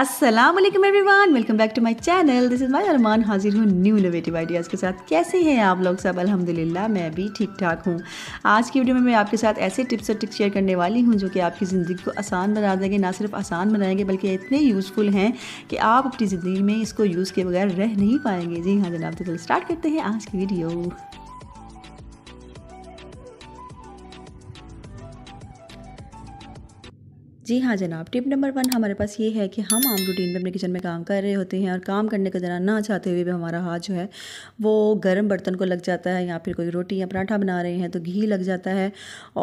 अस्सलाम वालेकुम everyone welcome back to my channel this is my Armaan हाजिर हूँ न्यू इनोवेटिव आइडियाज़ के साथ कैसे हैं आप लोग सब अल्हम्दुलिल्लाह मैं भी ठीक ठाक हूँ आज की वीडियो में मैं आपके साथ ऐसे टिप्स और ट्रिक्स शेयर करने वाली हूँ जो कि आपकी ज़िंदगी को आसान बना देंगे ना सिर्फ आसान बनाएंगे बल्कि इतने यूज़फुल हैं कि आप अपनी ज़िंदगी में इसको यूज़ के बगैर रह नहीं पाएंगे जी हाँ जनाब तो स्टार्ट करते हैं आज की वीडियो जी हाँ जनाब टिप नंबर वन हमारे पास ये है कि हम आम रूटीन में अपने किचन में काम कर रहे होते हैं और काम करने का ज़रा ना चाहते हुए भी हमारा हाथ जो है वो गर्म बर्तन को लग जाता है या फिर कोई रोटी या पराठा बना रहे हैं तो घी लग जाता है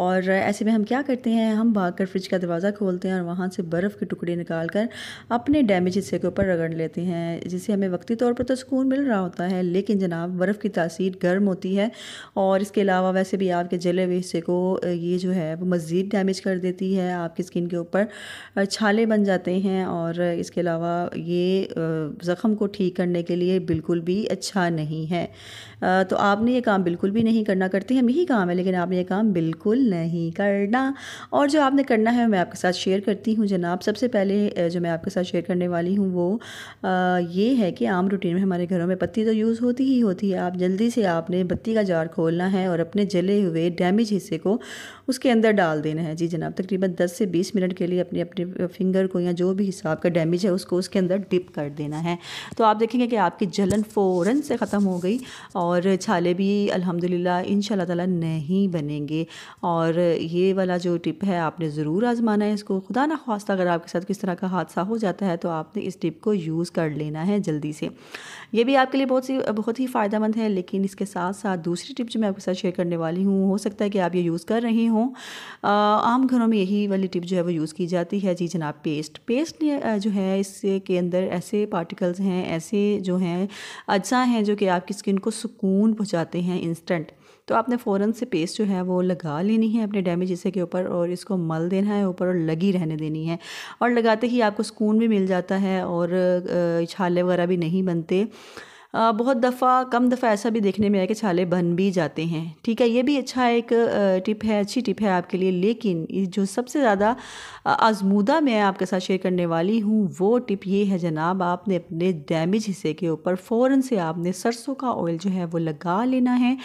और ऐसे में हम क्या करते हैं हम भाग कर फ्रिज का दरवाज़ा खोलते हैं और वहाँ से बर्फ़ के टुकड़े निकाल कर अपने डैमेज हिस्से के ऊपर रगड़ लेते हैं जिससे हमें वक्ती तौर पर तो सुकून मिल रहा होता है लेकिन जनाब बर्फ़ की तासीर गर्म होती है और इसके अलावा वैसे भी आपके जले हुए हिस्से को ये जो है वो मज़ीद डैमेज कर देती है आपकी स्किन के ऊपर ऊपर छाले बन जाते हैं और इसके अलावा ये ज़ख़म को ठीक करने के लिए बिल्कुल भी अच्छा नहीं है तो आपने ये काम बिल्कुल भी नहीं करना करते हम यही काम है लेकिन आपने ये काम बिल्कुल नहीं करना और जो आपने करना है मैं आपके साथ शेयर करती हूँ जनाब सबसे पहले जो मैं आपके साथ शेयर करने वाली हूँ वो ये है कि आम रूटीन में हमारे घरों में पत्ती तो यूज़ होती ही होती है आप जल्दी से आपने बत्ती का जार खोलना है और अपने जले हुए डैमेज हिस्से को उसके अंदर डाल देना है जी जनाब तकरीबन दस से बीस मिनट के लिए अपने अपने फिंगर को या जो भी हिसाब का डैमेज है उसको उसके अंदर डिप कर देना है तो आप देखेंगे कि आपकी जलन फ़ौर से ख़त्म हो गई और छाले भी अलहमदिल्ला इन ताला नहीं बनेंगे और ये वाला जो टिप है आपने ज़रूर आज़माना है इसको खुदा ना खास्ता अगर आपके साथ किस तरह का हादसा हो जाता है तो आपने इस टिप को यूज़ कर लेना है जल्दी से ये भी आपके लिए बहुत सी बहुत ही फ़ायदेमंद है लेकिन इसके साथ साथ दूसरी टिप जो मैं आपके साथ शेयर करने वाली हूँ हो सकता है कि आप ये यूज़ कर रहे हों आम घरों में यही वाली टिप जो है वो यूज़ की जाती है जी जनाब पेस्ट पेस्ट जो है इसके के अंदर ऐसे पार्टिकल्स हैं ऐसे जो हैं अज्जा हैं जो कि आपकी स्किन को सुकून पहुँचाते हैं इंस्टेंट तो आपने फ़ौरन से पेस्ट जो है वो लगा लेनी है अपने डैमेज हिस्से के ऊपर और इसको मल देना है ऊपर और लगी रहने देनी है और लगाते ही आपको सुकून भी मिल जाता है और छाले वगैरह भी नहीं बनते बहुत दफ़ा कम दफ़ा ऐसा भी देखने में आया कि छाले बन भी जाते हैं ठीक है ये भी अच्छा एक टिप है अच्छी टिप है आपके लिए लेकिन जो सबसे ज़्यादा आजमूदा मैं आपके साथ शेयर करने वाली हूँ वो टिप ये है जनाब आपने अपने डैमेज हिस्से के ऊपर फ़ौर से आपने सरसों का ऑयल जो है वो लगा लेना है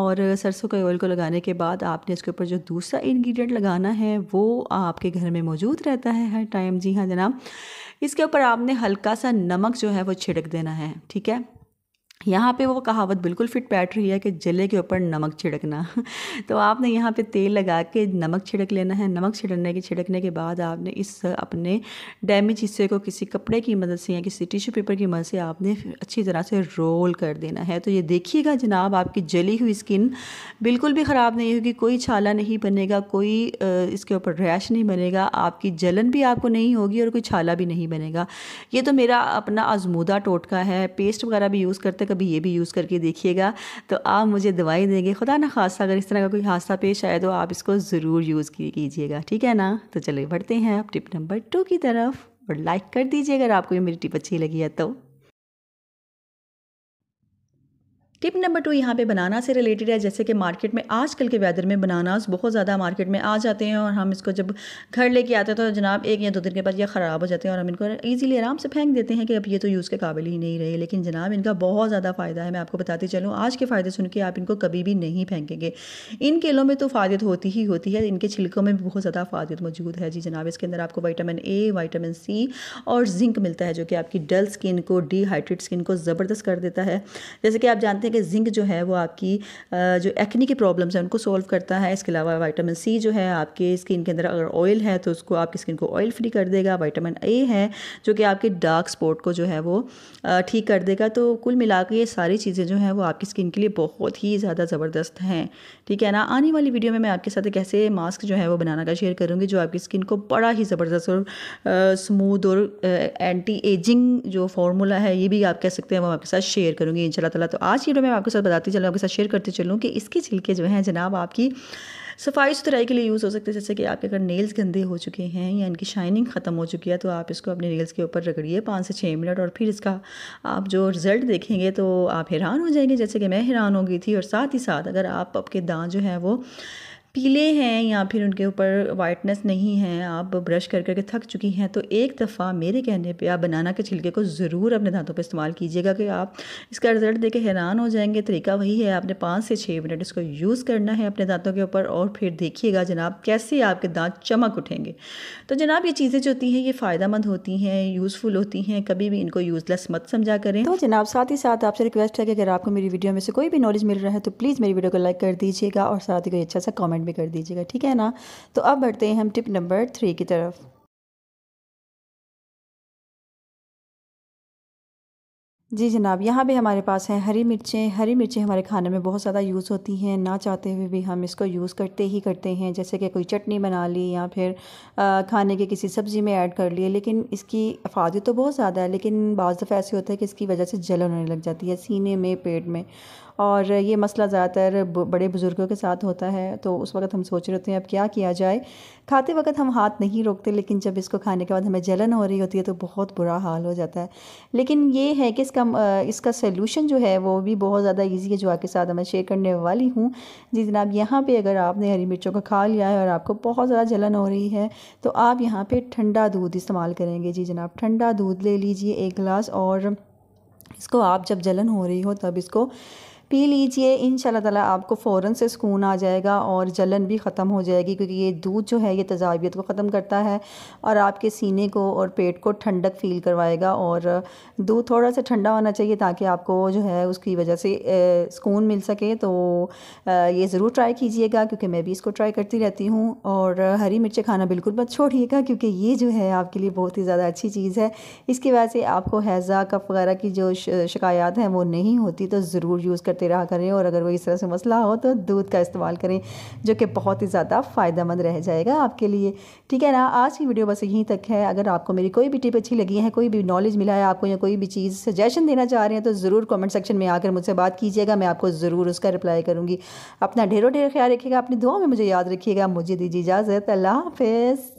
और सरसों के ऑयल को लगाने के बाद आपने इसके ऊपर जो दूसरा इन्ग्रीडियंट लगाना है वो आपके घर में मौजूद रहता है हर टाइम जी हाँ जनाब इसके ऊपर आपने हल्का सा नमक जो है वो छिड़क देना है ठीक है यहाँ पे वो कहावत बिल्कुल फिट बैठ रही है कि जले के ऊपर नमक छिड़कना तो आपने यहाँ पे तेल लगा के नमक छिड़क लेना है नमक छिड़कने के छिड़कने के बाद आपने इस अपने डैमेज हिस्से को किसी कपड़े की मदद से या किसी टिश्यू पेपर की मदद से आपने अच्छी तरह से रोल कर देना है तो ये देखिएगा जनाब आपकी जली हुई स्किन बिल्कुल भी ख़राब नहीं होगी कोई छाला नहीं बनेगा कोई इसके ऊपर रैश नहीं बनेगा आपकी जलन भी आपको नहीं होगी और कोई छाला भी नहीं बनेगा ये तो मेरा अपना आजमूदा टोटका है पेस्ट वगैरह भी यूज़ करते से कभी ये भी यूज़ करके देखिएगा तो आप मुझे दवाई देंगे खुदा ना खासा अगर इस तरह का कोई हादसा पेश आए तो आप इसको ज़रूर यूज़ कीजिएगा ठीक है ना तो चलिए बढ़ते हैं आप टिप नंबर टू की तरफ और लाइक कर दीजिए अगर आपको ये मेरी टिप अच्छी लगी है तो टिप नंबर टू यहाँ पे बनाना से रिलेटेड है जैसे कि मार्केट में आजकल के वेदर में बनानास बहुत ज़्यादा मार्केट में आ जाते हैं और हम इसको जब घर लेके आते हैं तो जनाब एक या दो दिन के बाद ये ख़राब हो जाते हैं और हम इनको ईजिली आराम से फेंक देते हैं कि अब ये तो यूज़ के काबिल ही नहीं रहे लेकिन जनाब इनका बहुत ज़्यादा फ़ायदा है मैं आपको बताती चलूँ आज के फ़ायदे सुन के आप इनको कभी भी नहीं फेंकेंगे इन केलों में तो फायदत तो होती ही होती है इनके छिलकों में भी बहुत ज़्यादा फायदत मौजूद है जी जनाब इसके अंदर आपको वाइटामिन ए वाइटामिन सी और जिंक मिलता है जो कि आपकी डल स्किन को डीहाइड्रेट स्किन को ज़बरदस्त कर देता है जैसे कि आप जानते हैं कि जिंक जो है वो आपकी जो एक्नी की प्रॉब्लम्स हैं उनको सॉल्व करता है इसके अलावा वाइटामिन सी जो है आपके स्किन के अंदर अगर ऑयल है तो उसको आपकी स्किन को ऑयल फ्री कर देगा वाइटामिन ए है जो कि आपके डार्क स्पॉट को जो है वो ठीक कर देगा तो कुल मिला ये सारी चीज़ें जो हैं वो आपकी स्किन के लिए बहुत ही ज़्यादा ज़बरदस्त हैं ठीक है ना आने वाली वीडियो में मैं आपके साथ एक ऐसे मास्क जो है वो बनाना का शेयर करूँगी जो आपकी स्किन को बड़ा ही ज़बरदस्त और स्मूद और एंटी एजिंग जो फार्मूला है ये भी आप कह सकते हैं वो आपके साथ शेयर करूँगी इन तो आज ये शुरू में आपके साथ बताती चलूँ आपके साथ शेयर करते चलूँ कि इसके छिलके जो हैं जनाब आपकी सफाई सुथराई के लिए यूज़ हो सकते हैं जैसे कि आपके अगर नेल्स गंदे हो चुके हैं या इनकी शाइनिंग ख़त्म हो चुकी है तो आप इसको अपने नेल्स के ऊपर रगड़िए पाँच से छः मिनट और फिर इसका आप जो रिज़ल्ट देखेंगे तो आप हैरान हो जाएंगे जैसे कि मैं हैरान हो गई थी और साथ ही साथ अगर आप आपके दांत जो है वो पीले हैं या फिर उनके ऊपर वाइटनेस नहीं है आप ब्रश कर करके थक चुकी हैं तो एक दफ़ा मेरे कहने पे आप बनाना के छिलके को ज़रूर अपने दांतों पे इस्तेमाल कीजिएगा कि आप इसका रिज़ल्ट देखे हैरान हो जाएंगे तरीका वही है आपने पाँच से छः मिनट इसको यूज़ करना है अपने दांतों के ऊपर और फिर देखिएगा जनाब कैसे आपके दांत चमक उठेंगे तो जनाब ये चीज़ें जो होती हैं ये मंद होती हैं यूज़फुल होती हैं कभी भी इनको यूज़लेस मत समझा करें तो जनाब साथ ही साथ आपसे रिक्वेस्ट है कि अगर आपको मेरी वीडियो में से कोई भी नॉलेज मिल रहा है तो प्लीज़ मेरी वीडियो को लाइक कर दीजिएगा और साथ ही कोई अच्छा सा कॉमेंट कमेंट भी कर दीजिएगा ठीक है ना तो अब बढ़ते हैं हम टिप नंबर थ्री की तरफ जी जनाब यहाँ भी हमारे पास हैं हरी मिर्चें हरी मिर्चें हमारे खाने में बहुत ज़्यादा यूज़ होती हैं ना चाहते हुए भी हम इसको यूज़ करते ही करते हैं जैसे कि कोई चटनी बना ली या फिर आ, खाने के किसी सब्ज़ी में ऐड कर लिए लेकिन इसकी अफादत तो बहुत ज़्यादा है लेकिन बाज़ दफ़ा ऐसे होता है कि इसकी वजह से जल होने लग जाती है सीने में पेट में और ये मसला ज़्यादातर बड़े बुज़ुर्गों के साथ होता है तो उस वक्त हम सोच रहे होते हैं अब क्या किया जाए खाते वक्त हम हाथ नहीं रोकते लेकिन जब इसको खाने के बाद हमें जलन हो रही होती है तो बहुत बुरा हाल हो जाता है लेकिन ये है कि इसका इसका सोल्यूशन जो है वो भी बहुत ज़्यादा ईजी है जो आपके साथ मैं शेयर करने वाली हूँ जी जनाब यहाँ पर अगर आपने हरी मिर्चों को खा लिया है और आपको बहुत ज़्यादा जलन हो रही है तो आप यहाँ पर ठंडा दूध इस्तेमाल करेंगे जी जनाब ठंडा दूध ले लीजिए एक गिलास और इसको आप जब जलन हो रही हो तब इसको पी लीजिए इन तला आपको फ़ौर से सुकून आ जाएगा और जलन भी ख़त्म हो जाएगी क्योंकि ये दूध जो है ये तजावियत को ख़त्म करता है और आपके सीने को और पेट को ठंडक फील करवाएगा और दूध थोड़ा सा ठंडा होना चाहिए ताकि आपको जो है उसकी वजह से सुकून मिल सके तो ये ज़रूर ट्राई कीजिएगा क्योंकि मैं भी इसको ट्राई करती रहती हूँ और हरी मिर्चें खाना बिल्कुल मत छोड़िएगा क्योंकि ये जो है आपके लिए बहुत ही ज़्यादा अच्छी चीज़ है इसकी वजह से आपको हैज़ा कफ वगैरह की जो शिकायत हैं वो नहीं होती तो ज़रूर यूज़ कर रहा करें और अगर वो इस तरह से मसला हो तो दूध का इस्तेमाल करें जो कि बहुत ही ज़्यादा मंद रह जाएगा आपके लिए ठीक है ना आज की वीडियो बस यहीं तक है अगर आपको मेरी कोई भी टिप अच्छी लगी है कोई भी नॉलेज मिला है आपको या कोई भी चीज़ सजेशन देना चाह रहे हैं तो ज़रूर कमेंट सेक्शन में आकर मुझसे बात कीजिएगा मैं आपको ज़रूर उसका रिप्लाई करूँगी अपना ढेरों ढेर ख्याल रखिएगा अपनी दुआ में मुझे याद रखिएगा मुझे दीजिए इजाज़त अल्लाह हाफिज़